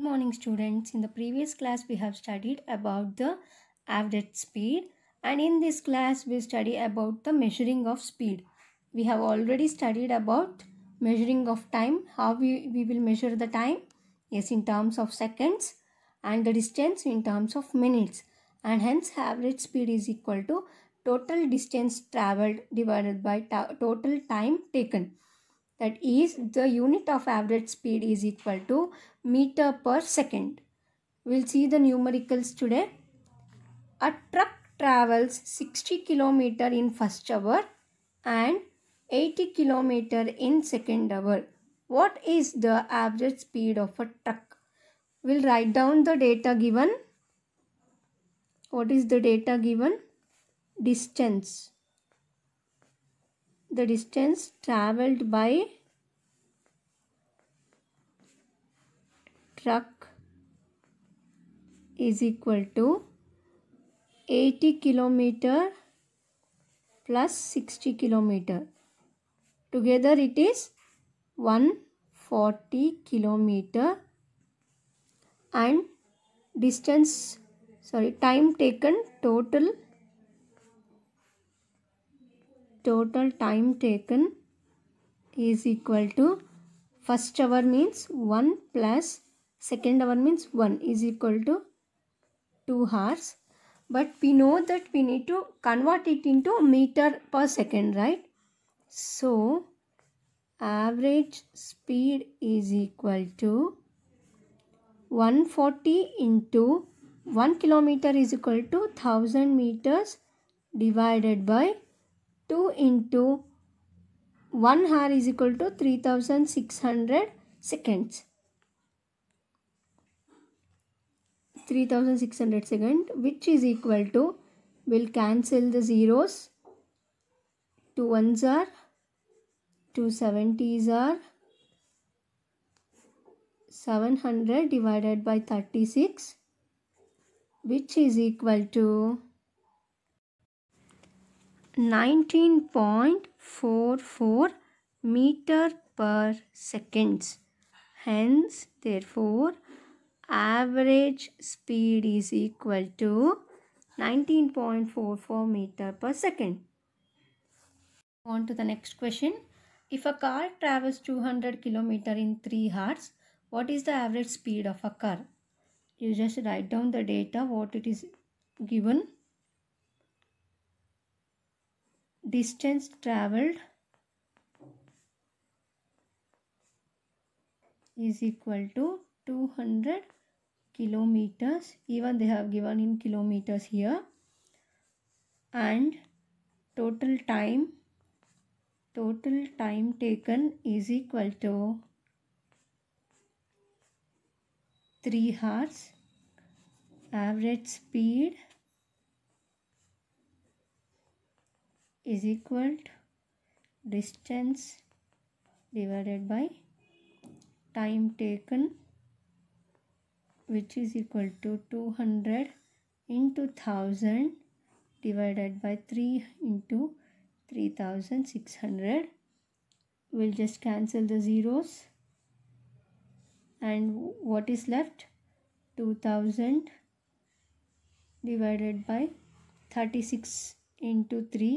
Good morning students in the previous class we have studied about the average speed and in this class we study about the measuring of speed we have already studied about measuring of time how we, we will measure the time yes in terms of seconds and the distance in terms of minutes and hence average speed is equal to total distance traveled divided by total time taken that is the unit of average speed is equal to meter per second. We'll see the numericals today. A truck travels 60 kilometer in first hour and 80 kilometer in second hour. What is the average speed of a truck? We'll write down the data given. What is the data given? Distance the distance traveled by truck is equal to 80 kilometer plus 60 kilometer together it is 140 kilometer and distance sorry time taken total total time taken is equal to first hour means 1 plus second hour means 1 is equal to 2 hours but we know that we need to convert it into meter per second right so average speed is equal to 140 into 1 kilometer is equal to 1000 meters divided by 2 into 1 hour is equal to 3600 seconds. 3600 second which is equal to will cancel the zeros 2 ones are 270s are 700 divided by 36 which is equal to 19.44 meter per seconds. Hence, therefore, average speed is equal to 19.44 meter per second. On to the next question. If a car travels 200 kilometer in 3 hours, what is the average speed of a car? You just write down the data what it is given distance traveled is equal to 200 kilometers even they have given in kilometers here and total time total time taken is equal to 3 hours average speed is equal to distance divided by time taken which is equal to 200 into 1000 divided by 3 into 3600 we'll just cancel the zeros and what is left 2000 divided by 36 into 3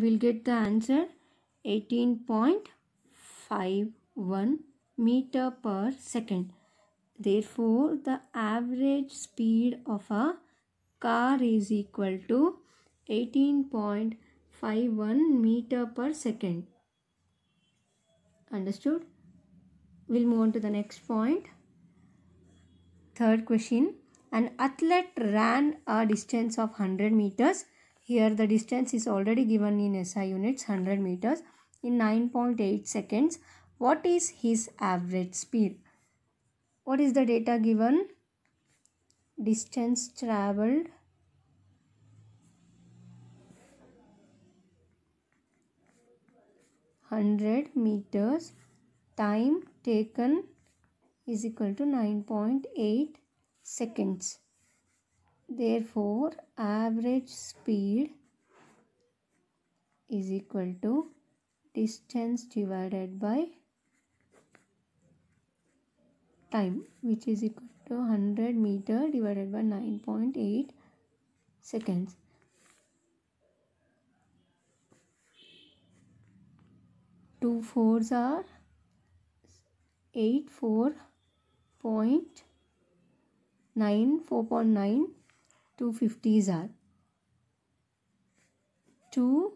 we'll get the answer 18.51 meter per second. Therefore, the average speed of a car is equal to 18.51 meter per second. Understood? We'll move on to the next point. Third question. An athlete ran a distance of 100 meters here the distance is already given in SI units 100 meters in 9.8 seconds. What is his average speed? What is the data given? Distance traveled hundred meters time taken is equal to 9.8 seconds. Therefore, average speed is equal to distance divided by time which is equal to 100 meter divided by 9.8 seconds. Two fours are 8 4 point 9 nine four point nine two fifties are two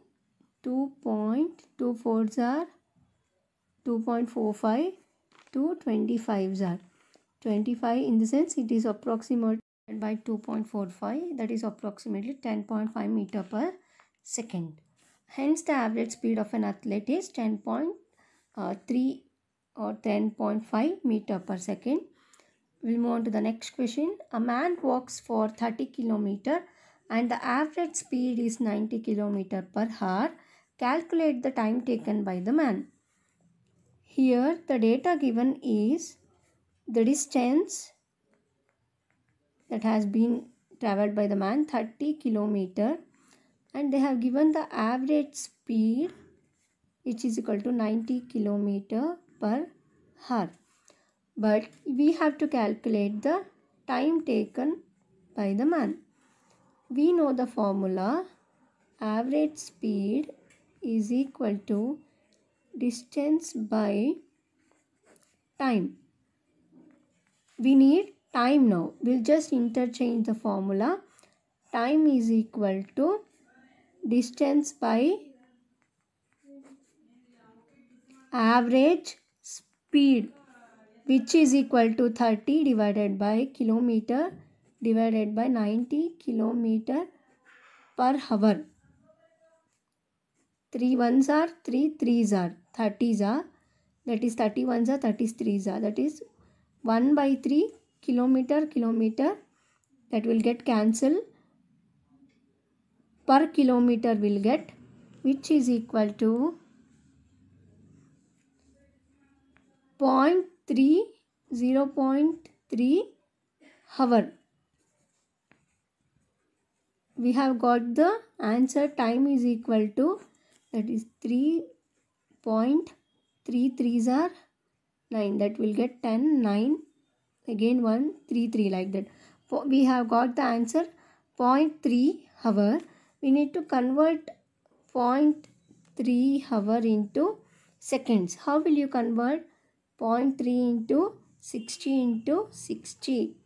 two point two fours are two point four five two twenty fives are twenty five in the sense it is approximated by 2.45 that is approximately 10.5 meter per second hence the average speed of an athlete is 10.3 uh, or 10.5 meter per second We'll move on to the next question. A man walks for 30 km and the average speed is 90 km per hour. Calculate the time taken by the man. Here the data given is the distance that has been traveled by the man 30 km and they have given the average speed which is equal to 90 km per hour but we have to calculate the time taken by the man. We know the formula average speed is equal to distance by time. We need time now. We'll just interchange the formula. Time is equal to distance by average speed which is equal to 30 divided by kilometer divided by 90 kilometer per hour. 3 ones are 3 threes are 30s are that is 30 are 33s are that is 1 by 3 kilometer kilometer that will get cancelled per kilometer will get which is equal to point 3 0.3 hour we have got the answer time is equal to that is 3.3 9 that will get 10 9 again 1 3 3 like that we have got the answer 0.3 hour we need to convert 0.3 hour into seconds how will you convert 0.3 into 60 into 60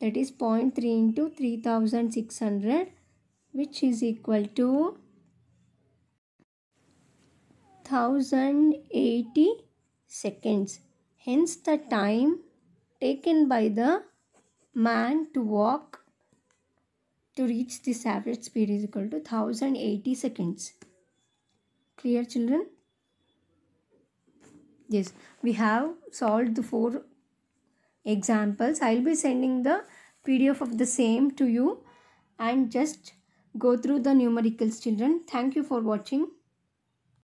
that is 0.3 into 3600 which is equal to 1080 seconds hence the time taken by the man to walk to reach this average speed is equal to 1080 seconds clear children yes we have solved the four examples i'll be sending the pdf of the same to you and just go through the numericals children thank you for watching